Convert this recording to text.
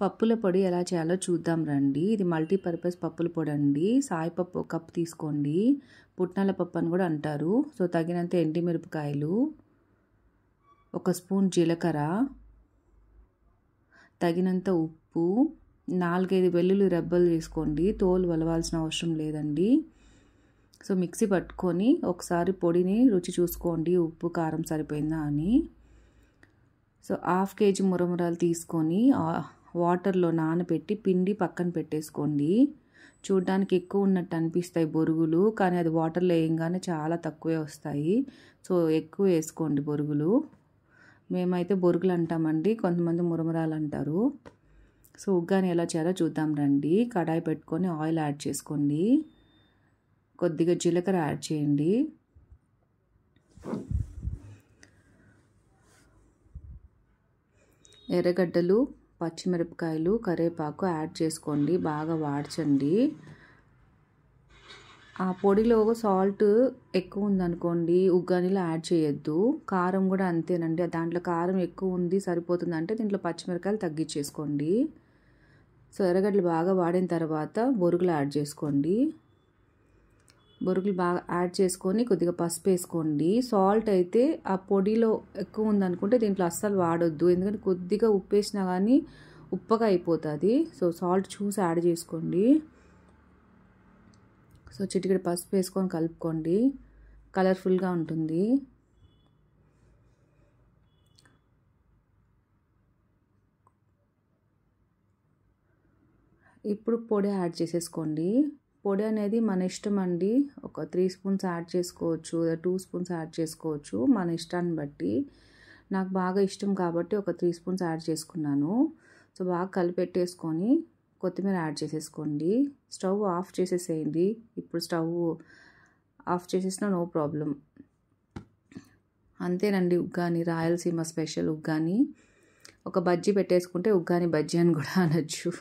పప్పుల పొడి ఎలా చేయాలో చూద్దాం రండి ఇది మల్టీపర్పస్ పప్పుల పొడి అండి సాయిపప్పు ఒక కప్పు తీసుకోండి పుట్నాల పప్పు అని కూడా అంటారు సో తగినంత ఎండిమిరపకాయలు ఒక స్పూన్ జీలకర్ర తగినంత ఉప్పు నాలుగైదు వెల్లుల్లి రెబ్బలు తీసుకోండి తోలు వలవాల్సిన అవసరం లేదండి సో మిక్సీ పట్టుకొని ఒకసారి పొడిని రుచి చూసుకోండి ఉప్పు కారం సరిపోయిందా అని సో హాఫ్ కేజీ మురమురాలు తీసుకొని వాటర్లో నానబెట్టి పిండి పక్కన పెట్టేసుకోండి చూడ్డానికి ఎక్కువ ఉన్నట్టు అనిపిస్తాయి బొరుగులు కానీ అది వాటర్లో వేయంగానే చాలా తక్కువే వస్తాయి సో ఎక్కువ వేసుకోండి బొరుగులు మేమైతే బొరుగులు అంటామండి కొంతమంది మురమురాలు అంటారు సో ఉగ్గాని ఎలా చేయాలో చూద్దాం రండి కడాయి పెట్టుకొని ఆయిల్ యాడ్ చేసుకోండి కొద్దిగా జీలకర్ర యాడ్ చేయండి ఎర్రగడ్డలు పచ్చిమిరపకాయలు కరేపాకు యాడ్ చేసుకోండి బాగా వాడచండి ఆ పొడిలో సాల్ట్ ఎక్కువ ఉందనుకోండి ఉగ్గానిలో యాడ్ చేయొద్దు కారం కూడా అంతేనండి దాంట్లో కారం ఎక్కువ ఉంది సరిపోతుంది అంటే దీంట్లో పచ్చిమిరపకాయలు తగ్గించేసుకోండి సో ఎర్రగడ్డలు బాగా వాడిన తర్వాత బొరుగులు యాడ్ చేసుకోండి బొరుగులు బాగా యాడ్ చేసుకొని కొద్దిగా పసుపు వేసుకోండి సాల్ట్ అయితే ఆ పొడిలో ఎక్కువ ఉందనుకుంటే దీంట్లో అస్సలు వాడొద్దు ఎందుకంటే కొద్దిగా ఉప్పు వేసినా కానీ ఉప్పగా అయిపోతుంది సో సాల్ట్ చూసి యాడ్ చేసుకోండి సో చిటికెడు పసుపు వేసుకొని కలుపుకోండి కలర్ఫుల్గా ఉంటుంది ఇప్పుడు పొడి యాడ్ చేసేసుకోండి పొడి అనేది మన ఇష్టం అండి ఒక త్రీ స్పూన్స్ యాడ్ చేసుకోవచ్చు టూ స్పూన్స్ యాడ్ చేసుకోవచ్చు మన ఇష్టాన్ని బట్టి నాకు బాగా ఇష్టం కాబట్టి ఒక త్రీ స్పూన్స్ యాడ్ చేసుకున్నాను సో బాగా కలిపెట్టేసుకొని కొత్తిమీర యాడ్ చేసేసుకోండి స్టవ్ ఆఫ్ చేసేసేయండి ఇప్పుడు స్టవ్ ఆఫ్ చేసేసినా నో ప్రాబ్లం అంతేనండి ఉగ్గాని రాయలసీమ స్పెషల్ ఉగ్గాని ఒక బజ్జీ పెట్టేసుకుంటే ఉగ్గాని బజ్జీ అని కూడా అనొచ్చు